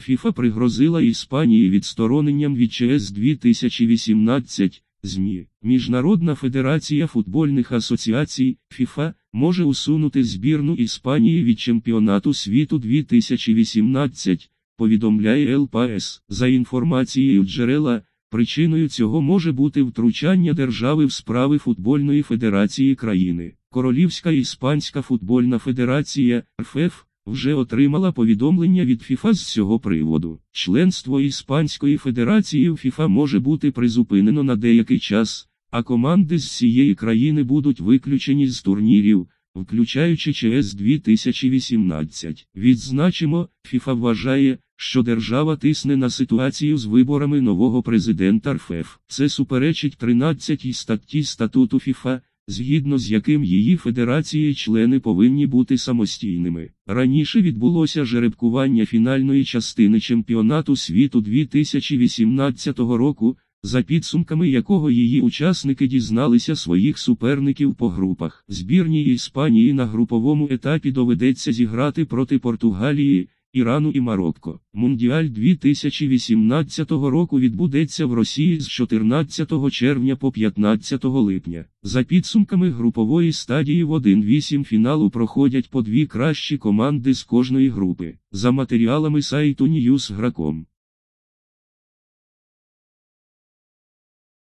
ФІФА пригрозила Іспанії відстороненням від ЧС 2018 ЗМІ. Міжнародна федерація футбольних асоціацій ФІФА може усунути збірну Іспанії від чемпіонату світу 2018, повідомляє ЛПС. За інформацією джерела, причиною цього може бути втручання держави в справи футбольної федерації країни. Королівська Іспанська футбольна федерація РФФ вже отримала повідомлення від ФІФА з цього приводу. Членство Іспанської Федерації в ФІФА може бути призупинено на деякий час, а команди з цієї країни будуть виключені з турнірів. Включаючи ЧС 2018, відзначимо, ФІФА вважає, що держава тисне на ситуацію з виборами нового президента РФ. Це суперечить 13 статті статуту ФІФА, згідно з яким її федерації члени повинні бути самостійними. Раніше відбулося жеребкування фінальної частини чемпіонату світу 2018 року, за підсумками якого її учасники дізналися своїх суперників по групах. Збірній Іспанії на груповому етапі доведеться зіграти проти Португалії. Ірану і Марокко. Мундіаль 2018 року відбудеться в Росії з 14 червня по 15 липня. За підсумками групової стадії в 1-8 фіналу проходять по дві кращі команди з кожної групи. За матеріалами сайту Newsgra.com.